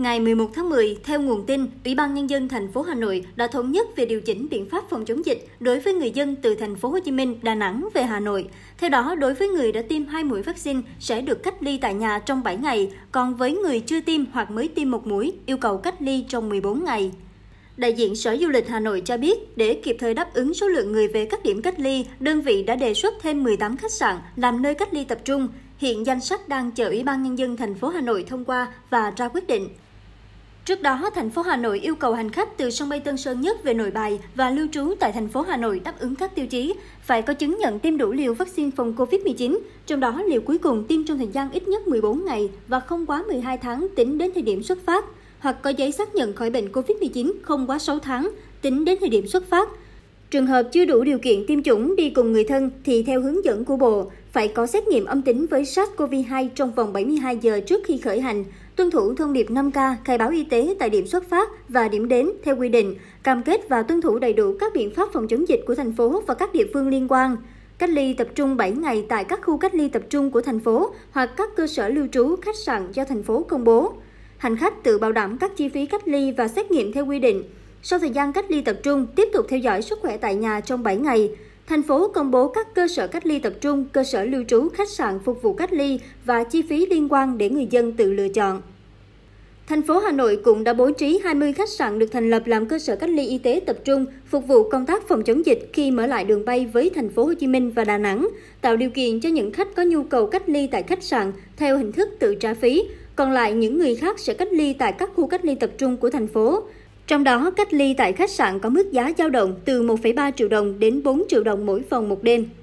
Ngày 11 tháng 10, theo nguồn tin, Ủy ban nhân dân thành phố Hà Nội đã thống nhất về điều chỉnh biện pháp phòng chống dịch đối với người dân từ thành phố Hồ Chí Minh, Đà Nẵng về Hà Nội. Theo đó, đối với người đã tiêm hai mũi vaccine sẽ được cách ly tại nhà trong 7 ngày, còn với người chưa tiêm hoặc mới tiêm một mũi, yêu cầu cách ly trong 14 ngày. Đại diện Sở Du lịch Hà Nội cho biết, để kịp thời đáp ứng số lượng người về các điểm cách ly, đơn vị đã đề xuất thêm 18 khách sạn làm nơi cách ly tập trung. Hiện danh sách đang chờ Ủy ban Nhân dân thành phố Hà Nội thông qua và ra quyết định. Trước đó, thành phố Hà Nội yêu cầu hành khách từ sân bay Tân Sơn Nhất về Nội Bài và lưu trú tại thành phố Hà Nội đáp ứng các tiêu chí phải có chứng nhận tiêm đủ liều vaccine phòng COVID-19, trong đó liều cuối cùng tiêm trong thời gian ít nhất 14 ngày và không quá 12 tháng tính đến thời điểm xuất phát, hoặc có giấy xác nhận khỏi bệnh COVID-19 không quá 6 tháng tính đến thời điểm xuất phát, Trường hợp chưa đủ điều kiện tiêm chủng đi cùng người thân thì theo hướng dẫn của Bộ, phải có xét nghiệm âm tính với SARS-CoV-2 trong vòng 72 giờ trước khi khởi hành, tuân thủ thông điệp 5K, khai báo y tế tại điểm xuất phát và điểm đến theo quy định, cam kết và tuân thủ đầy đủ các biện pháp phòng chống dịch của thành phố và các địa phương liên quan. Cách ly tập trung 7 ngày tại các khu cách ly tập trung của thành phố hoặc các cơ sở lưu trú, khách sạn do thành phố công bố. Hành khách tự bảo đảm các chi phí cách ly và xét nghiệm theo quy định. Sau thời gian cách ly tập trung, tiếp tục theo dõi sức khỏe tại nhà trong 7 ngày, thành phố công bố các cơ sở cách ly tập trung, cơ sở lưu trú, khách sạn phục vụ cách ly và chi phí liên quan để người dân tự lựa chọn. Thành phố Hà Nội cũng đã bố trí 20 khách sạn được thành lập làm cơ sở cách ly y tế tập trung, phục vụ công tác phòng chống dịch khi mở lại đường bay với thành phố Hồ Chí Minh và Đà Nẵng, tạo điều kiện cho những khách có nhu cầu cách ly tại khách sạn theo hình thức tự trả phí, còn lại những người khác sẽ cách ly tại các khu cách ly tập trung của thành phố. Trong đó, cách ly tại khách sạn có mức giá dao động từ 1,3 triệu đồng đến 4 triệu đồng mỗi phòng một đêm.